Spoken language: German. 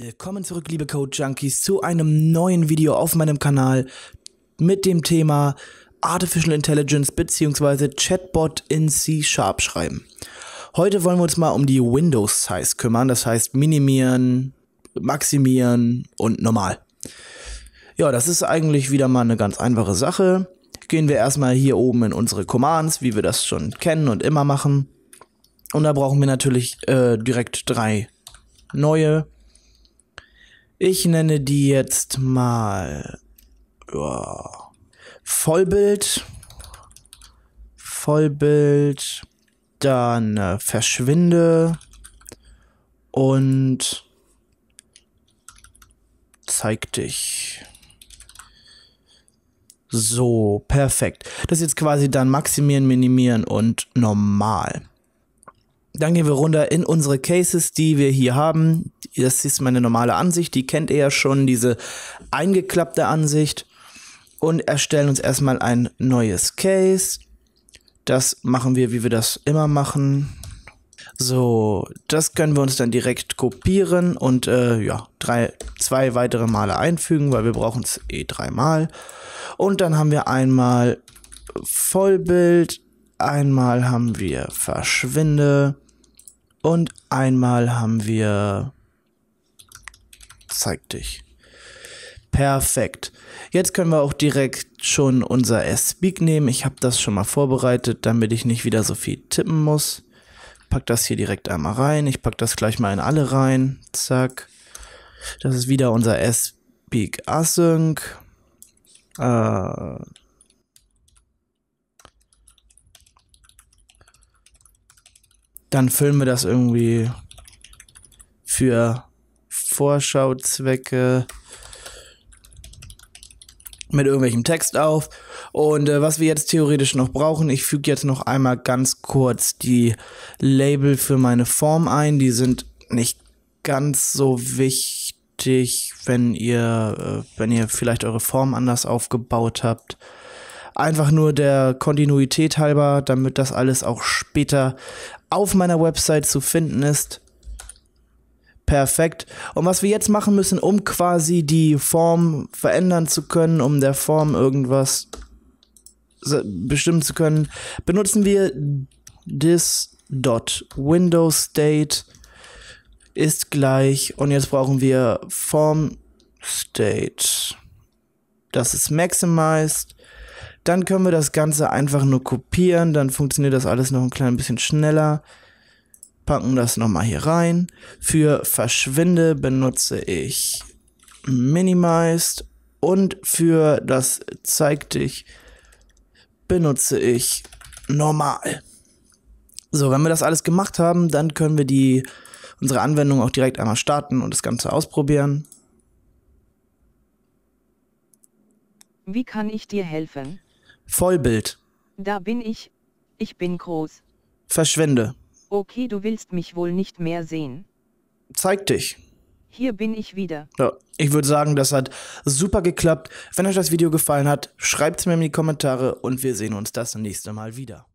Willkommen zurück, liebe Code Junkies, zu einem neuen Video auf meinem Kanal mit dem Thema Artificial Intelligence bzw. Chatbot in C Sharp schreiben. Heute wollen wir uns mal um die Windows Size kümmern, das heißt minimieren, maximieren und normal. Ja, das ist eigentlich wieder mal eine ganz einfache Sache. Gehen wir erstmal hier oben in unsere Commands, wie wir das schon kennen und immer machen. Und da brauchen wir natürlich äh, direkt drei neue ich nenne die jetzt mal ja, Vollbild. Vollbild. Dann äh, verschwinde. Und zeig dich. So, perfekt. Das ist jetzt quasi dann maximieren, minimieren und normal. Dann gehen wir runter in unsere Cases, die wir hier haben. Das ist meine normale Ansicht, die kennt ihr ja schon, diese eingeklappte Ansicht. Und erstellen uns erstmal ein neues Case. Das machen wir, wie wir das immer machen. So, das können wir uns dann direkt kopieren und äh, ja, drei, zwei weitere Male einfügen, weil wir brauchen es eh dreimal. Und dann haben wir einmal Vollbild, einmal haben wir verschwinde und einmal haben wir zeig dich. Perfekt. Jetzt können wir auch direkt schon unser S-Speak nehmen. Ich habe das schon mal vorbereitet, damit ich nicht wieder so viel tippen muss. Pack das hier direkt einmal rein. Ich pack das gleich mal in alle rein. Zack. Das ist wieder unser S-Speak Async. Äh, dann füllen wir das irgendwie für Vorschauzwecke mit irgendwelchem Text auf. Und äh, was wir jetzt theoretisch noch brauchen, ich füge jetzt noch einmal ganz kurz die Label für meine Form ein. Die sind nicht ganz so wichtig, wenn ihr, äh, wenn ihr vielleicht eure Form anders aufgebaut habt. Einfach nur der Kontinuität halber, damit das alles auch später auf meiner Website zu finden ist. Perfekt. Und was wir jetzt machen müssen, um quasi die Form verändern zu können, um der Form irgendwas bestimmen zu können, benutzen wir this.windowsState ist gleich und jetzt brauchen wir formState. Das ist maximized dann können wir das Ganze einfach nur kopieren, dann funktioniert das alles noch ein klein bisschen schneller. Packen das nochmal hier rein. Für Verschwinde benutze ich Minimized und für das Zeig dich benutze ich Normal. So, wenn wir das alles gemacht haben, dann können wir die, unsere Anwendung auch direkt einmal starten und das Ganze ausprobieren. Wie kann ich dir helfen? Vollbild. Da bin ich. Ich bin groß. Verschwinde. Okay, du willst mich wohl nicht mehr sehen. Zeig dich. Hier bin ich wieder. Ja, ich würde sagen, das hat super geklappt. Wenn euch das Video gefallen hat, schreibt es mir in die Kommentare und wir sehen uns das nächste Mal wieder.